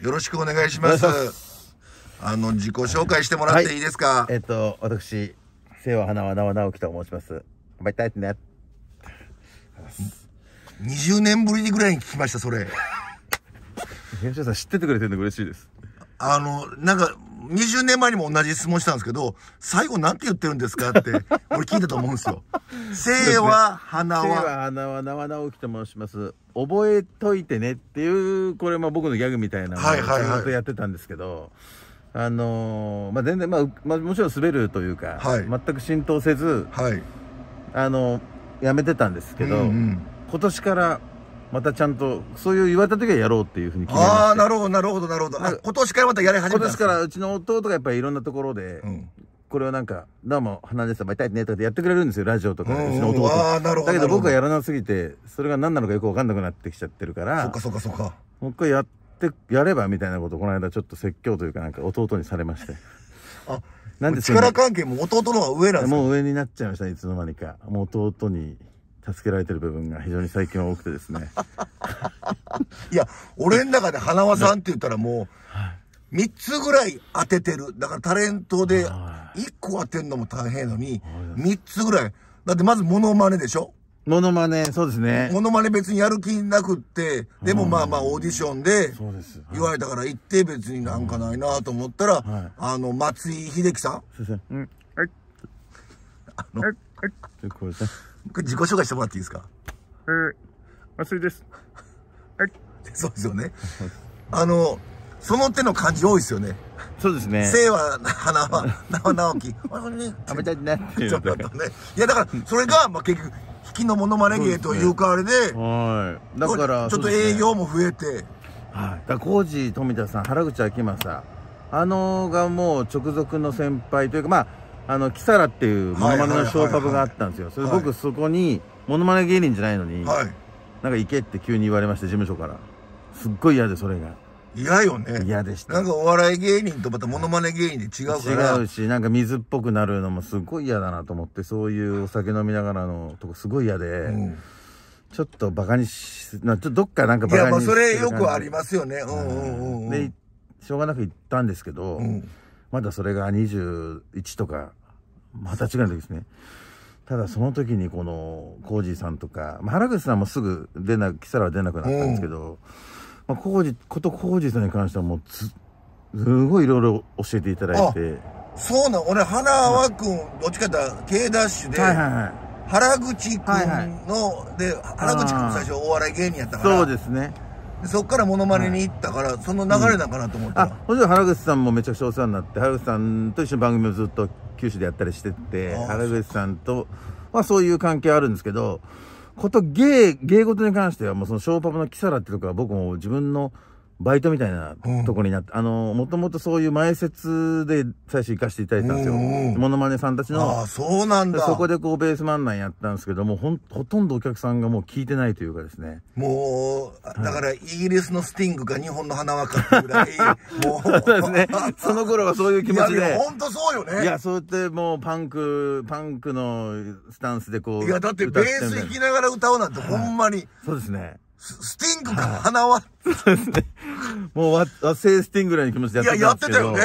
よろしくお願いします。あの、自己紹介してもらっていいですか、はい、えっ、ー、と、私、清和花輪直直樹と申します。頑張りたいですね。二十年ぶりにぐらいに聞きました、それ。編集さん知っててくれてるの嬉しいです。あの、なんか、20年前にも同じ質問したんですけど、最後なんて言ってるんですかって、俺聞いたと思うんですよ。生 は花は。生は花は縄直樹と申します。覚えといてねっていう、これまあ僕のギャグみたいなのをずっとやってたんですけど、あのー、まあ全然、まあ、まあもちろん滑るというか、はい、全く浸透せず、はい、あのー、やめてたんですけど、うんうん、今年からまたちゃんとそういう言われた時はやろうっていうふうに決めああなるほどなるほどなるほど今年からまたやり始めた今年からうちの弟がやっぱりいろんなところで、うんこれはなんか、どうも、花でさん、バイタねとかやってくれるんですよ、ラジオとか、うちの弟。だけど僕はやらなすぎて、それが何なのかよくわかんなくなってきちゃってるから。そっかそっかそっか。もう一回やって、やればみたいなことこの間ちょっと説教というかなんか弟にされまして。あ、なんで力関係も弟の方が上なんですかもう上になっちゃいました、いつの間にか。もう弟に。助けられてる部分が非常に最近は多くてですね。いや、俺の中で花輪さんって言ったらもう、3つぐらい当ててる。だからタレントで1個当てるのも大変のに、3つぐらい。だってまずモノマネでしょモノマネ、そうですね。モノマネ別にやる気なくって、でもまあまあオーディションで、言われたから行って別になんかないなと思ったら、あの、松井秀喜さん。ううん。はい。あの、はい。い自己紹介してもらっていいですかえー、松です。はい。そうですよね。あの、その手の感じ多いですよね。そうですね。いは、花は、なは直樹。あれね。食べたいね。ちょっとね。いや、だから、それが、まあ、結局、引きのものまね芸というか、あれで、はい。だから、ちょっと営業も増えて。はい。だ工事富田さん、原口あきまさ、あのー、がもう直属の先輩というか、まあ、あのキサラっていうモノマネのショーパブがあったんですよそれ僕そこにモノマネ芸人じゃないのに、はい、なんか行けって急に言われまして事務所からすっごい嫌でそれが嫌よね嫌でしたなんかお笑い芸人とまたモノマネ芸人で違うから違うしなんか水っぽくなるのもすっごい嫌だなと思ってそういうお酒飲みながらのとこすごい嫌で、うんちょっとバカにし、なちょっとどっかなんかバカにいや、まあそれよくありますよね。うんうんうん、うん。で、しょうがなく行ったんですけど、うん、まだそれが21とか二十歳ぐらいの時ですね。ただその時にこのジーさんとか、まあ、原口さんもすぐ出な来たは出なくなったんですけど、まあ、浩ー、こと浩二さんに関してはもうすごいいろいろ教えていただいてそうなん俺なわ君、はどっちかっていうと K ダッシュで、はいはいはい、原口君の、はいはい、で原口君も最初お笑い芸人やったからそうですねそっからモノマネに行ったから、はい、その流れなんかなと思った、うん、あもちろん原口さんもめちゃくちゃお世話になって原口さんと一緒に番組をずっと九州でやったりしてて原口さんとはそういう関係あるんですけどこと芸芸事に関してはもうそのショーパブのキサラってとこは僕も自分の。バイトみたいなとこになって、うん、あの、もともとそういう前説で最初行かせていただいたんですよ。モノマネさんたちの。ああ、そうなんだ。そこでこうベース漫談やったんですけども、ほん、ほとんどお客さんがもう聞いてないというかですね。もう、だからイギリスのスティングか日本の花輪かぐらい、もう。そうですね。その頃はそういう気持ちで。いや、ほんとそうよね。いや、そうやってもうパンク、パンクのスタンスでこう。いや、だってベース弾きながら歌うなんてほんまに。そうですね。スティングから鼻は、そうですね。もうわ、和製スティングぐらいの気持ちでやってたいや、やってたよね。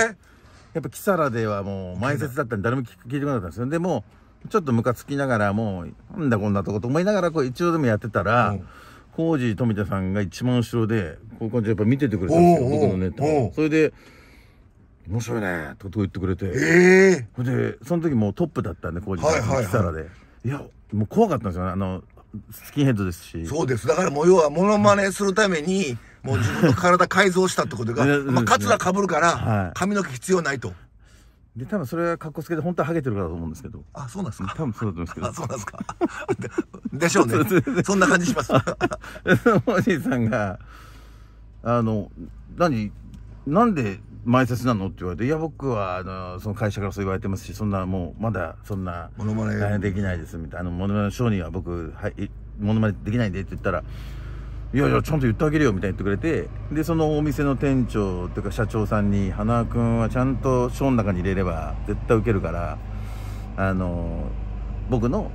やっぱ、キサラではもう、前説だったんで、誰も聞いてこなかったんですよ。でも、ちょっとムカつきながら、もう、なんだこんなとこと思いながら、こう、一応でもやってたら、コージ富田さんが一番後ろで、こういう感じでやっぱ見ててくれたんですよ、僕のネタを。それで、面白いね、とこと言ってくれて。ええー。それで、その時もうトップだったんで、コージさん、キサラで。いや、もう怖かったんですよね。あの、スキンヘッドですし。そうです。だからもう要はモノマネするために、もう自分の体改造したってことが、まあ、カツラ被るから、髪の毛必要ないと。で、多分それは格好つけて、本当はハゲてるからだと思うんですけど。あ、そうなんですか多分そうだと思うんですけど。あ、そうなんですか。でしょうね。そんな感じします。おじいさんが、あの、何、なんで前説なの?」って言われて「いや僕はあのその会社からそう言われてますしそんなもうまだそんなモノマネできないです」みたいな「モノマネ商人は僕はいモノマネできないんで」って言ったら「いやいやちゃんと言ってあげるよ」みたいに言ってくれてでそのお店の店長っていうか社長さんに「花輪君はちゃんとショーの中に入れれば絶対受けるからあの僕の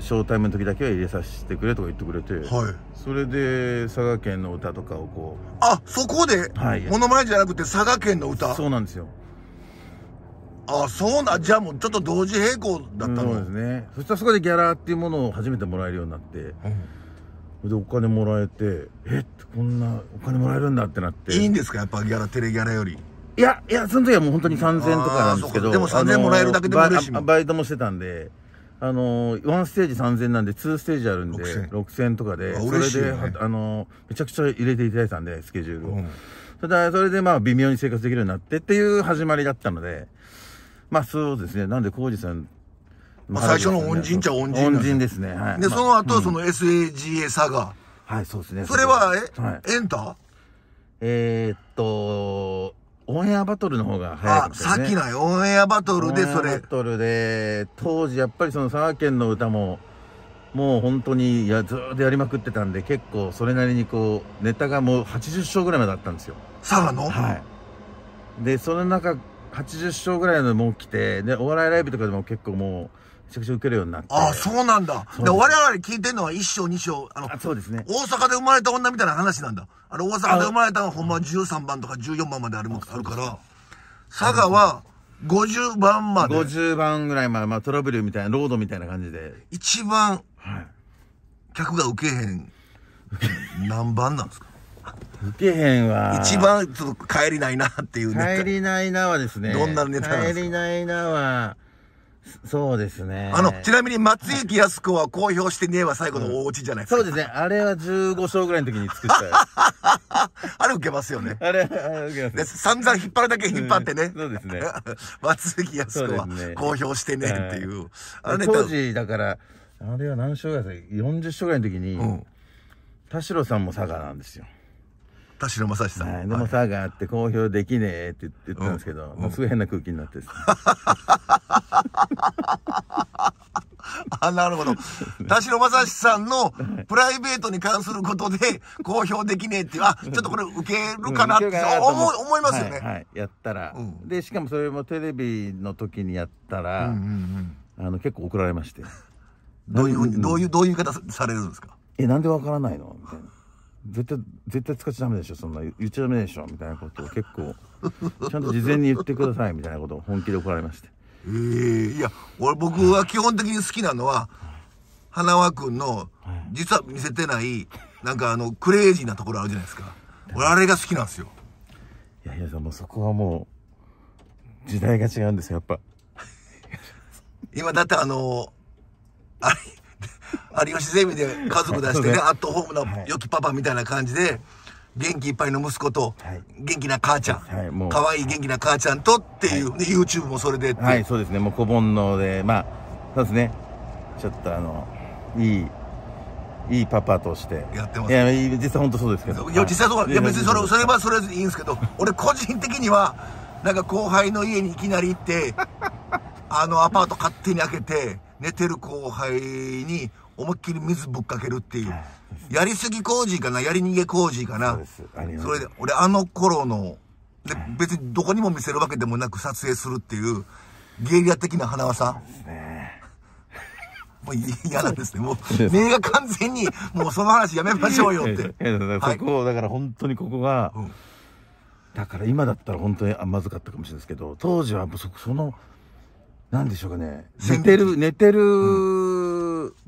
招待の時だけは入れさせてくれとか言ってくれて、はい、それで佐賀県の歌とかをこうあそこで、はい、モノマネじゃなくて佐賀県の歌そうなんですよあそうなじゃあもうちょっと同時並行だったの、ん、そうですねそしたらそこでギャラっていうものを初めてもらえるようになって、うん、でお金もらえてえっこんなお金もらえるんだってなっていいんですかやっぱギャラテレギャラよりいやいやその時はもう本当に3000とかなんですけどでも3000もらえるだけでも嬉しいバイトもしてたんであのー、1ステージ3000なんで、2ステージあるんで、6000, 6000とかで、それで、あのー、めちゃくちゃ入れていただいたんで、スケジュールを。うん、それで、それでまあ、微妙に生活できるようになってっていう始まりだったので、まあそうですね、なんで、浩二さん、まあ、最初の恩人っちゃ恩人、恩人ですね。はい、で、その後、その SAGA サガ、はい、そうですね。それは、え、はい、エンターえー、っと、オンエアバトルの方が早いかね、あ、さっきのオンエアバトルでそれ。オンエアバトルで、当時やっぱりその佐賀県の歌も、もう本当に、いや、ずっとやりまくってたんで、結構それなりにこう、ネタがもう80章ぐらいまであったんですよ。佐賀のはい。で、その中、80章ぐらいのもう来て、で、お笑いライブとかでも結構もう、めちゃくちゃ受けるようになって。ああ、そうなんだ。で、我々聞いてんのは一章、二章、あのあ、そうですね。大阪で生まれた女みたいな話なんだ。あれ、大阪で生まれたのはほんま13番とか14番まであるもあるから、佐賀は50番まで。50番ぐらいまで、まあトラブルみたいな、ロードみたいな感じで。一番、はい、客が受けへん、何番なんですか受けへんは。一番、ちょっと帰りないなっていうね。帰りないなはですね。どんなネタなんですか帰りないなは、そうですね。あの、ちなみに松雪康子は公表してねえは最後のお家じゃないですか、うん、そうですね。あれは15章ぐらいの時に作った。あれ受けますよね。あれ、あれ受けます。散々引っ張るだけ引っ張ってね。そうですね。松雪康子は公表してねえっていう。うね、あれ当時、だから、あれは何章ぐらいですか ?40 章ぐらいの時に、うん、田代さんも佐賀なんですよ。田代正史さん、はい、でもさがあって公表できねえって言ってたんですけど、もうすぐ変な空気になって あなるほど田代正史さんのプライベートに関することで公表できねえってあちょっとこれ受けるかなって思,、思いますよね、はい、はい、やったら、うん、でしかもそれもテレビの時にやったら、あの結構怒られましてどういうどういうどういう言い方されるんですかえなんでわからないのみたいな絶対、絶対使っちゃダメでしょ、そんな、言っちゃダメでしょ、みたいなことを結構、ちゃんと事前に言ってください、みたいなことを本気で怒られまして。ええー、いや、俺、僕は基本的に好きなのは、花輪君の、実は見せてない、なんかあの、クレイジーなところあるじゃないですか。俺、あれが好きなんですよ。いやいや、もうそこはもう、時代が違うんですよ、やっぱ。今、だってあの、あれ、有吉ゼミで家族出してね、アットホームの良きパパみたいな感じで、元気いっぱいの息子と、元気な母ちゃん、い、可愛い元気な母ちゃんとっていう、YouTube もそれではい、そうですね、もう小煩悩で、まあ、そうですね、ちょっとあの、いい、いいパパとして。やってます、いや、実際本当そうですけど。いや、実際そう、いや別にそれ、それはそれでいいんですけど、俺個人的には、なんか後輩の家にいきなり行って、あのアパート勝手に開けて、寝てる後輩に思いっきり水ぶっかけるっていう。やりすぎ工事かなやり逃げ工事かなそれで、俺あの頃の、で、別にどこにも見せるわけでもなく撮影するっていう、ゲリラ的な花輪さん。ね、もう嫌なんですね。もう、目が完全に、もうその話やめましょうよって。こを、だから本当にここが、だから今だったら本当にまずかったかもしれないですけど、当時はその、なんでしょうかね。寝てる、寝てる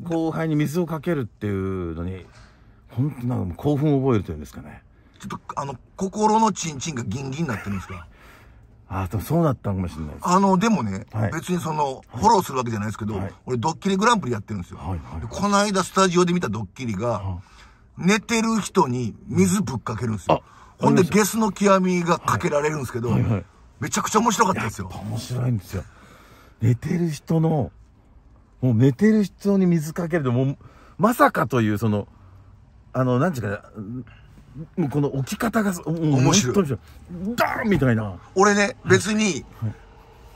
後輩に水をかけるっていうのに、本当なんか興奮を覚えるというんですかね。ちょっと、あの、心のチンチンがギンギンになってるんですかああ、そうだったかもしれないです。あの、でもね、はい、別にその、フォローするわけじゃないですけど、はい、俺ドッキリグランプリやってるんですよ。はいはい、この間スタジオで見たドッキリが、寝てる人に水ぶっかけるんですよ。ほんで、ゲスの極みがかけられるんですけど、はいはいはい、めちゃくちゃ面白かったですよ。面白いんですよ。寝てる人の、もう寝てる人に水かけると、もう、まさかという、その、あの、なんちゅうか、もうこの置き方が、面白い。ダーンみたいな。俺ね、別に、はい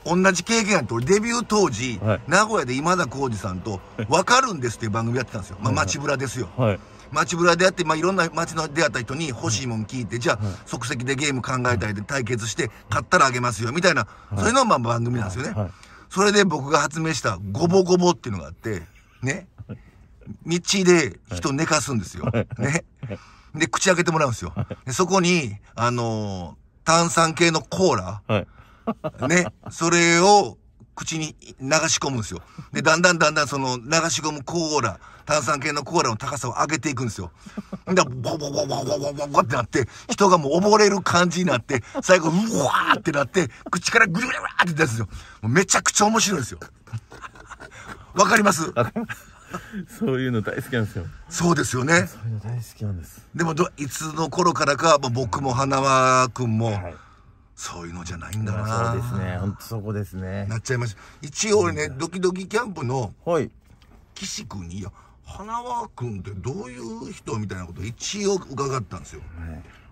同じ経験あって俺デビュー当時、はい、名古屋で今田耕司さんと「分かるんです」っていう番組やってたんですよ、まあ、街ぶらですよ、はい、街ぶらであって、まあ、いろんな街の出会った人に欲しいもん聞いて、じゃあ、はい、即席でゲーム考えたりで対決して買ったらあげますよみたいな、そうのまあ番組なんですよね、それで僕が発明したごぼごぼっていうのがあって、ね。道で人寝かすんですよ。ね。で、口開けてもらうんですよ。でそこに、あのー、炭酸系のコーラ、ね。それを口に流し込むんですよ。で、だんだんだんだんその流し込むコーラ、炭酸系のコーラの高さを上げていくんですよ。で、ボボボボボボボボってなって、人がもう溺れる感じになって、最後、うわーってなって、口からぐるぐるって出すんですよ。めちゃくちゃ面白いですよ。わかります そういうの大好きなんですよ。そうですよね。そういうの大好きなんです。でもど、いつの頃からか、僕も花輪君も、はいそういうのじゃないんだな。そうですね。本当そこですね。なっちゃいました。一応ね、ドキドキキャンプの、はい。岸君に、いや、花輪君ってどういう人みたいなこと一応伺ったんですよ。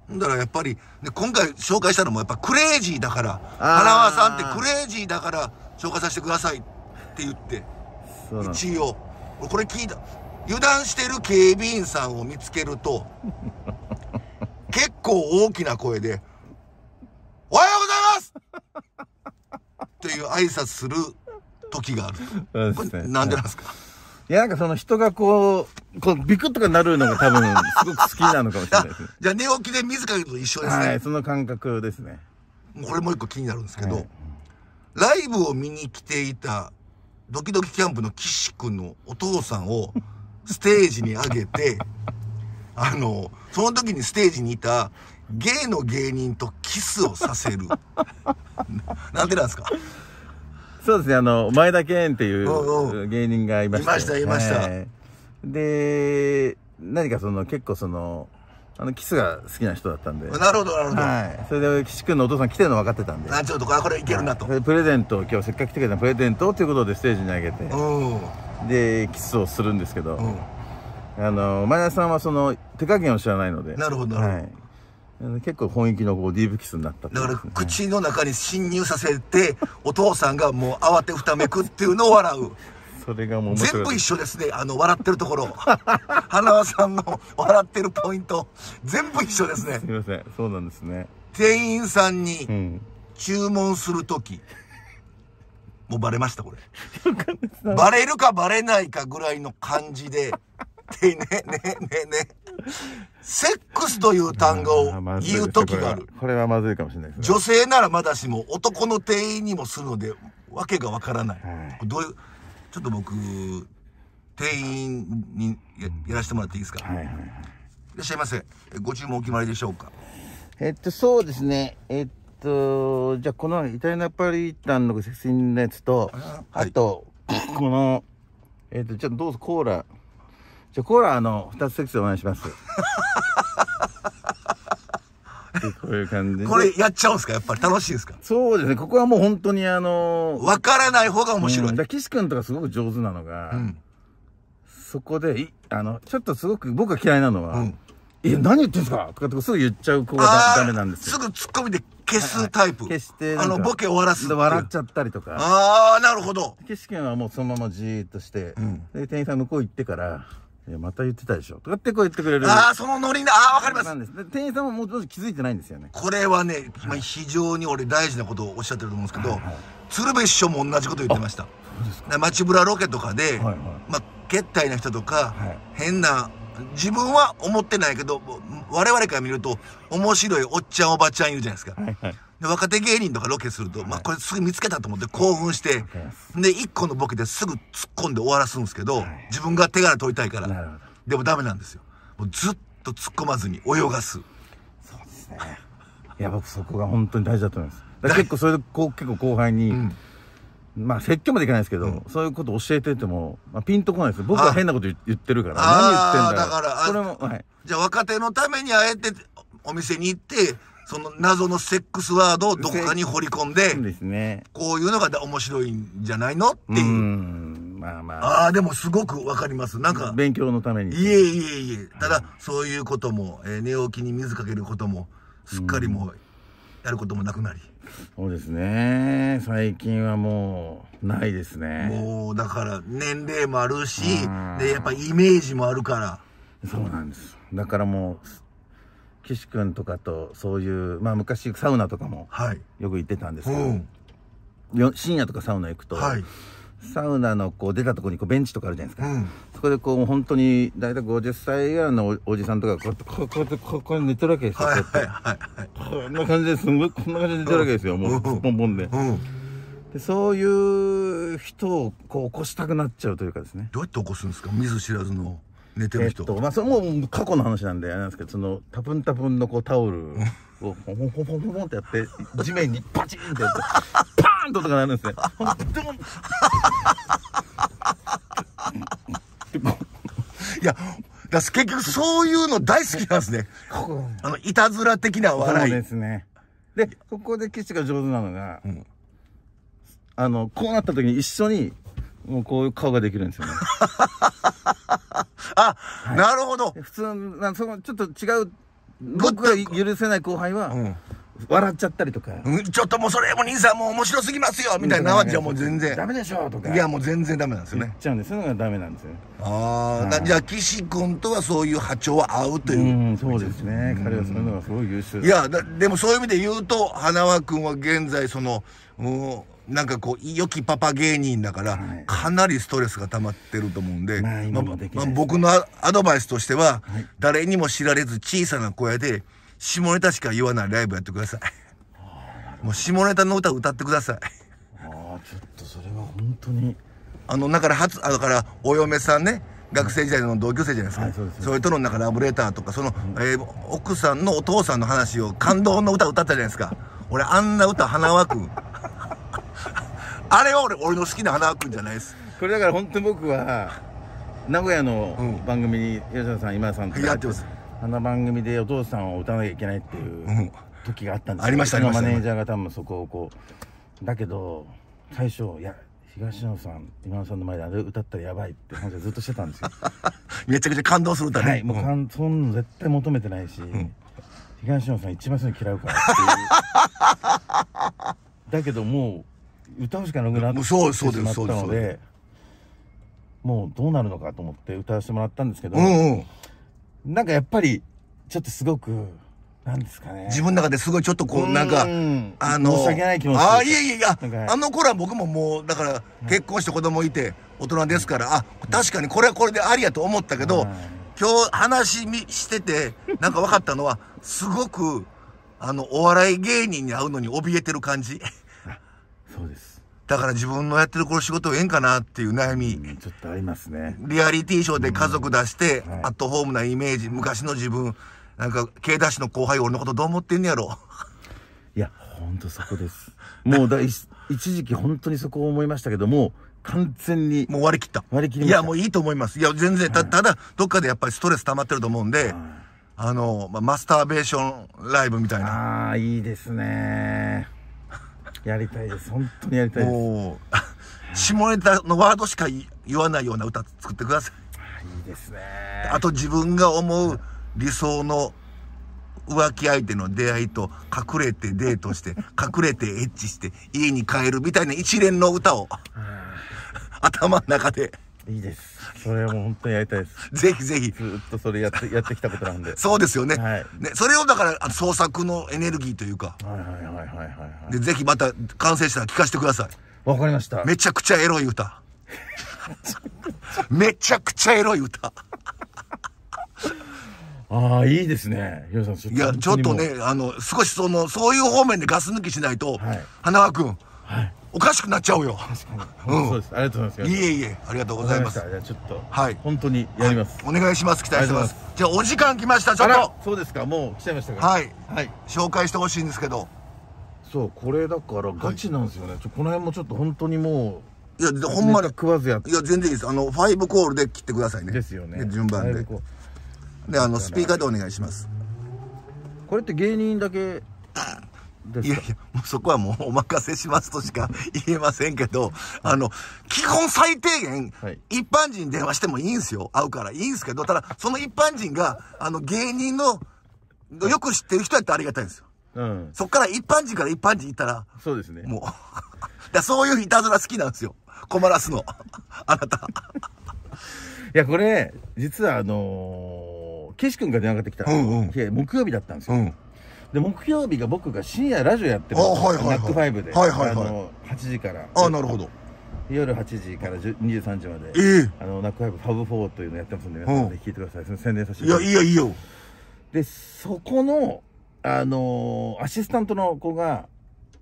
ほんだからやっぱり、で今回紹介したのもやっぱクレイジーだから、花輪さんってクレイジーだから紹介させてくださいって言って、一応。これ聞いた。油断してる警備員さんを見つけると、結構大きな声で、おはようございますという挨拶する時がある。そうね。なんでなんですか、はいいや、なんかその人がこう、こうビクッとかなるのが多分、すごく好きなのかもしれないです、ねじゃあ寝起きで自らと一緒ですね。はい、その感覚ですね。これもう一個気になるんですけど、はい、ライブを見に来ていた、ドキドキキャンプの岸君のお父さんをステージに上げて、あの、その時にステージにいたゲイの芸人とキスをさせる なんでなんですかそうですねあの前田健っていう芸人がいました、ね、いましたいました、はい、で何かその結構そのあのキスが好きな人だったんでなるほどなるほど、はい、それで岸君のお父さん来てるの分かってたんであちょっとこれいけるなと、はい、プレゼント今日せっかく来てくれたプレゼントということでステージに上げてでキスをするんですけど、あの前田さんはその手加減を知らないのでなるほど、はい、結構本域のこうディープキスになったね、だから口の中に侵入させてお父さんがもう慌てふためくっていうのを笑うそれがもう全部一緒ですねあの笑ってるところ花輪さんの笑ってるポイント全部一緒ですねすみませんそうなんですね店員さんに注文する時、うん、もうバレましたこれ バレるかバレないかぐらいの感じでね、ね、ね、ね。セックスという単語を言う時がある。これはまずいかもしれないです、ね、女性ならまだしも男の店員にもするので、わけがわからない。はい、どういう、ちょっと僕、店員にやらせてもらっていいですか、はいはいはい、いらっしゃいませ。ご注文お決まりでしょうかえっと、そうですね。えっと、じゃあこのイタリアナパリタンの説明のやつと、あはい、あと、この、えっと、ちょっとどうぞコーラ。じゃコーラあの二つセクスお願いします こういう感じこれやっちゃうんですかやっぱり楽しいですかそうですねここはもう本当にあのわからない方が面白い、うん、だ岸んとかすごく上手なのが、うん、そこでいあのちょっとすごく僕が嫌いなのは「うん、え何言ってんすか?」とかとかすぐ言っちゃう子がダメなんですよすぐ突っ込みで消すタイプ、はいはい、消してあのボケ終わらす笑っちゃったりとかああなるほど岸君はもうそのままじーっとして、うん、で店員さん向こう行ってから「いや、また言ってたでしょ。とかってこう言ってくれる。ああ、そのノリな、あわかります。なんです。店員さんももう当時気づいてないんですよね。これはね、まあ、非常に俺大事なことをおっしゃってると思うんですけど、はいはい、鶴瓶師匠も同じこと言ってました。街ぶらロケとかで、はいはい、まあ、けったいな人とか、はい、変な、自分は思ってないけど、我々から見ると、面白いおっちゃんおばちゃんいるじゃないですか。はいはいで若手芸人とかロケすると、まあ、これすぐ見つけたと思って興奮して、で、1個のボケですぐ突っ込んで終わらすんですけど、自分が手柄取りたいから。でもダメなんですよ。もうずっと突っ込まずに泳がす。そうですね。いや、僕そこが本当に大事だと思います。結構それでこう、結構後輩に、うんまあ説教もできないですけど、うん、そういうこと教えてても、まあ、ピンとこないです僕は変なこと言ってるから何言ってんだだからそれも、はい、じゃあ若手のためにあえてお店に行ってその謎のセックスワードをどこかに掘り込んで、そうですね。こういうのが面白いんじゃないのっていう。うまあまあ。ああ、でもすごくわかります。なんか。勉強のために。いえいえいえ。ただ、そういうことも、えー、寝起きに水かけることも、すっかりもう、やることもなくなり。そうですね。最近はもう、ないですね。もう、だから、年齢もあるし、で、やっぱイメージもあるから。そうなんです。だからもう、岸君とかとそういうまあ昔サウナとかもよく行ってたんですけど、はい、深夜とかサウナ行くと、はい、サウナのこう出たとこにこうベンチとかあるじゃないですか、うん、そこでこう本当に大体50歳ぐらいのおじさんとかこうやってこうやってここに寝てるわけですよ、こんな感じですごいこんな感じで寝てるわけですよ、うん、もうポンポンで。うんでそういう人をこう起こしたくなっちゃうというかですねどうやって起こすんですか見ず知らずの寝てる人、えっとまあ、それも過去の話なんであれなんですけどそのタプンタプンのこうタオルを ポンポンポンポンポンってやって地面にバチンってやってパーンととかなるんですね。いや結局そういうの大好きなんですね。あのいたずら的な笑い。そうですね。でここで岸が上手なのが、うん、あのこうなった時に一緒にもうこういう顔ができるんですよね。あ、はい、なるほど。普通の、その、ちょっと違う、僕が許せない後輩は、笑っちゃったりとか、うん、ちょっともうそれも兄さんもう面白すぎますよみたいなじゃもう全然ダメでしょとかいやもう全然ダメなんですよね言っちゃうんですよがダメなんですよああじゃあ岸君とはそういう波長は合うといううんそうですね彼はそういうのがすごい優秀いやでもそういう意味で言うと花輪君は現在その、うん、なんかこう良きパパ芸人だから、かなりストレスが溜まってると思うんで、まあ僕のアドバイスとしては、はい、誰にも知られず小さな小屋で下ネタしか言わないライブやってくださいもう下ネタの歌歌ってくださいああちょっとそれは本当にあのだから初あだからお嫁さんね学生時代の同級生じゃないですか、はい、そういれとの中ラブレターとかその、うん、えー、奥さんのお父さんの話を感動の歌歌ったじゃないですか俺あんな歌花枠あれは俺俺の好きな花輪君じゃないですこれだから本当に僕は名古屋の番組に吉田さん今田さんとやってますあの番組でお父さんを歌わなきゃいけないっていう時があったんですよ、うん、ありましたマネージャーが多分そこをこうだけど最初いや東野さん今田さんの前であれ歌ったらやばいって話をずっとしてたんですよ めちゃくちゃ感動する歌ね、はい、もう、うん、そんなの絶対求めてないし、うん、東野さん一番そういうの嫌うからっていう だけどもう歌うしかなくなってしまったのでもうどうなるのかと思って歌わせてもらったんですけど、うんうん、なんかやっぱりちょっとすごくなんですかね。自分の中ですごいちょっとこう、なんか、あの、申し訳ない気持ちああ、いやいやあの頃は僕ももう、だから、結婚して子供いて、大人ですから、あ、確かにこれはこれでありやと思ったけど、今日話してて、なんか分かったのは、すごく、あの、お笑い芸人に会うのに怯えてる感じ。そうですだから自分のやってるこの仕事ええんかなっていう悩み、うん、ちょっとありますねリアリティショーで家族出して、うんはい、アットホームなイメージ昔の自分なんか慶だしの後輩俺のことどう思ってんねやろいやほんとそこですもうだ一時期本当にそこを思いましたけども完全にもう割り切った割り切りいやもういいと思いますいや全然、はい、ただどっかでやっぱりストレス溜まってると思うんで、はい、あの、まあ、マスターベーションライブみたいなああいいですねやりたいです本当にやりたいです下ネタのワードしか言わないような歌作ってくださいいいですねあと自分が思う理想の浮気相手の出会いと隠れてデートして隠れてエッチして家に帰るみたいな一連の歌を頭の中で。いいです。それはもう本当にやりたいです。ぜひぜひ。ずっとそれやって、やってきたことなんで。そうですよね。はい。ね、それをだから、創作のエネルギーというか。はいはいはいはいはい。で、ぜひまた完成したら聞かせてください。わかりました。めちゃくちゃエロい歌。めちゃくちゃエロい歌。ああ、いいですね。ヒロさん、いや、ちょっとね、あの、少しその、そういう方面でガス抜きしないと、はい、花輪君。はい。おかしくなっちゃうよ。うん、そうです。ありがとうございます。いえいえ、ありがとうございます。じゃちょっと、はい、本当にやります、はい、お願いします。期待してます。ますじゃあお時間来ました。ちょっと。そうですか。もう来ちゃいましたか。はい。はい。紹介してほしいんですけど。そう、これだからガチなんですよね。はい、ちょこの辺もちょっと本当にもう。いや、ほんまに。食わずやいや、全然いいです。あの、ファイブコールで切ってくださいね。ですよね。順番で。で、あの、スピーカーでお願いします。これって芸人だけ。いやいや、もうそこはもうお任せしますとしか言えませんけど、あの、基本最低限、はい、一般人に電話してもいいんですよ。会うからいいんですけど、ただ、その一般人が、あの、芸人の、よく知ってる人やったらありがたいんですよ。うん。そっから一般人から一般人いたら、そうですね。もう だそういういたずら好きなんですよ。困らすの。あなたいや、これ、実はあのー、岸君が電話がってきた、うんうん、木曜日だったんですよ。うんで木曜日が僕が深夜ラジオやってるすはいはいナックファイブで、はいはいはい、あの8時からあなるほど夜8時から23時まで、えー、あのナックファイブファブフォ4というのやってますんで皆さんぜひ聞いてください、うん、宣伝させていやいやいいよでそこのあのアシスタントの子が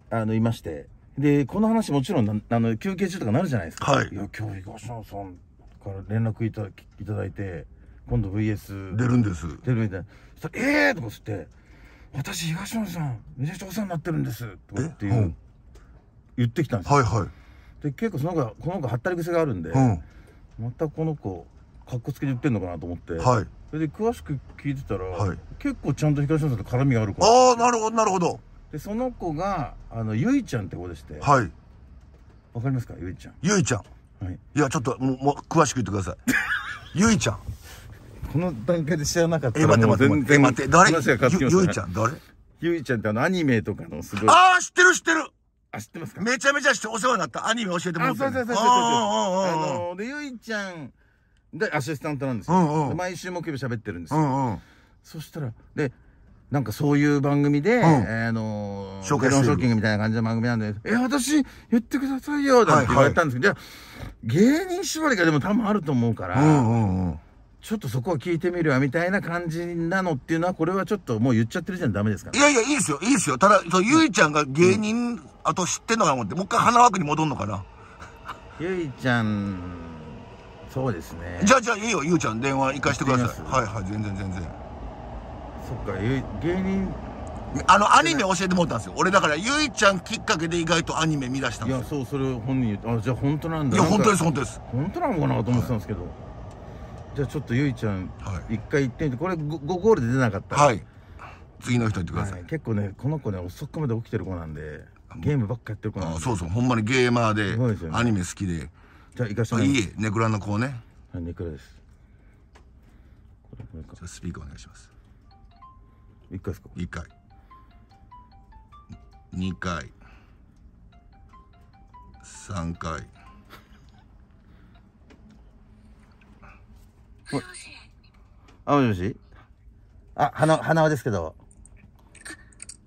あのいましてでこの話もちろんなあの休憩中とかなるじゃないですか、はい、いや今日東野さんから連絡いたいただいて今度 VS 出るんです出るみたいなそしたら「ええー!」とかつって私東野さんめちゃくちゃお世話になってるんです」とかってう、うん、言ってきたんですよ。はいはい、で結構その子この子はったり癖があるんで、うん、またこの子かっこつけに言ってんのかなと思って、はい、それで詳しく聞いてたら、はい、結構ちゃんと東野さんと絡みがあるからああなるほどなるほどでその子があのゆいちゃんって子でしてはいわかりますかゆいちゃんゆいちゃん、はい、いやちょっともう詳しく言ってください ゆいちゃんこの段階で知らなかったらえ、待って待って待って待って、誰ゆいちゃん、誰ゆいちゃんってあのアニメとかのすごい。ああ、知ってる知ってるあ、知ってますかめちゃめちゃお世話になったアニメ教えてもらった。あ、そうそうそうそうの、で、ゆいちゃんでアシスタントなんですよ。うんうん、毎週木曜日喋ってるんですよ。うんうん、そしたら、で、なんかそういう番組で、うん、あのー、ショッキングみたいな感じの番組なんで、え、私、言ってくださいよ、なんて言われたんですけど、はいはい、じゃあ、芸人縛りがでも多分あると思うから、うんうんうんちょっとそこは聞いてみるわ、みたいな感じなのっていうのは、これはちょっともう言っちゃってるじゃんダメですか、ね、いやいや、いいですよ、いいですよ。ただ、そゆいちゃんが芸人、あと知ってんのかな思って、もう一回花枠に戻んのかな。ゆいちゃん、そうですね。じゃあ、じゃあいいよ、ゆいちゃん、電話行かしてください。はいはい、全然全然。そっか、ゆ芸人、あの、アニメ教えてもらったんですよ。俺だから、ゆいちゃんきっかけで意外とアニメ見出したんですよ。いや、そう、それ本人言って、あ、じゃあ本当なんだ。いや、本当です、本当です。本当なのかなと思ってたんですけど。はいじゃあちょっとゆいちゃん一、回行ってみてこれ 5, 5ゴールで出なかったはい次の人行ってください、はい結構ねこの子ね遅くまで起きてる子なんでゲームばっかやってる子なんあそうそうほんまにゲーマーででねアニメ好きでじゃあ行かせてもらいいえネクラの子ねはいネクラですこれこれかじゃあスピーカーお願いします一回ですか1回2回3回あ、もしもしあ、は花、花輪ですけど。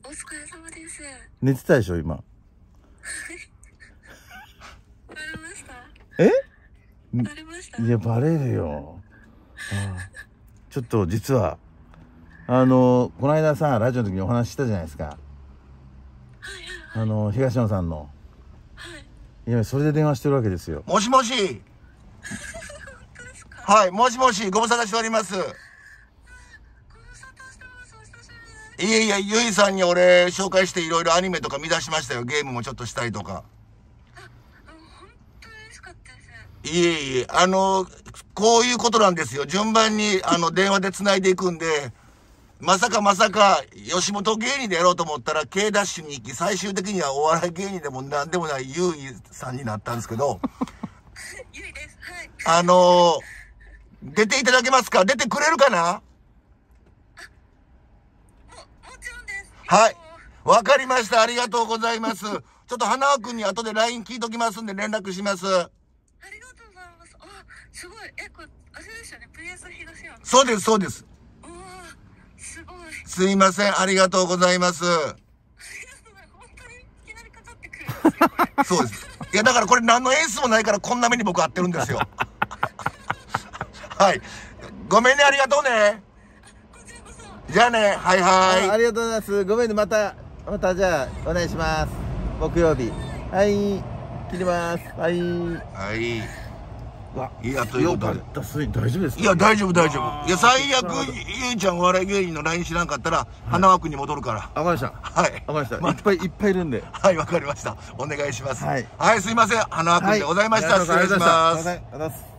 あ、お疲れ様です。寝てたでしょ、今。バましたえバレましたいや、バレるよ。ああちょっと実は、あの、この間さ、ラジオの時にお話ししたじゃないですか。はいはいはい、あの、東野さんの。はい。いや、それで電話してるわけですよ。もしもしはい、もしもし、ご無沙汰しております。いやいや、ゆいさんに俺、紹介していろいろアニメとか見出しましたよ。ゲームもちょっとしたりとか。いえいえ、あの、こういうことなんですよ。順番に、あの、電話で繋いでいくんで、まさかまさか、吉本芸人でやろうと思ったら、K ダッシュに行き、最終的にはお笑い芸人でも何でもないゆいさんになったんですけど、ゆいです。はい。あの出ていただけますか出てくれるかなはい。わかりました。ありがとうございます。ちょっと花輪んに後で LINE 聞いときますんで連絡します。ありがとうございます。あ、すごい。え、これ、あれですよね。PS 東山。そうです、そうです。うわすごい。すいません。ありがとうございます。本当にそうです。いや、だからこれ何のエースもないからこんな目に僕合ってるんですよ。はい。ごめんね、ありがとうね。じゃあね、はいはいあ。ありがとうございます。ごめんね、また、またじゃあ、お願いします。木曜日。はい。切ります。はい。はい。いやということで大丈夫ですいや大丈夫大丈夫いや最悪ゆいちゃんお笑い芸人の LINE 知らんかったら、はい、花輪君に戻るからわかりましたはいわかりました、いっぱいいっぱいいるんではいわかりましたお願いしますはい、はい、すいません花輪君でございました、はい、失礼します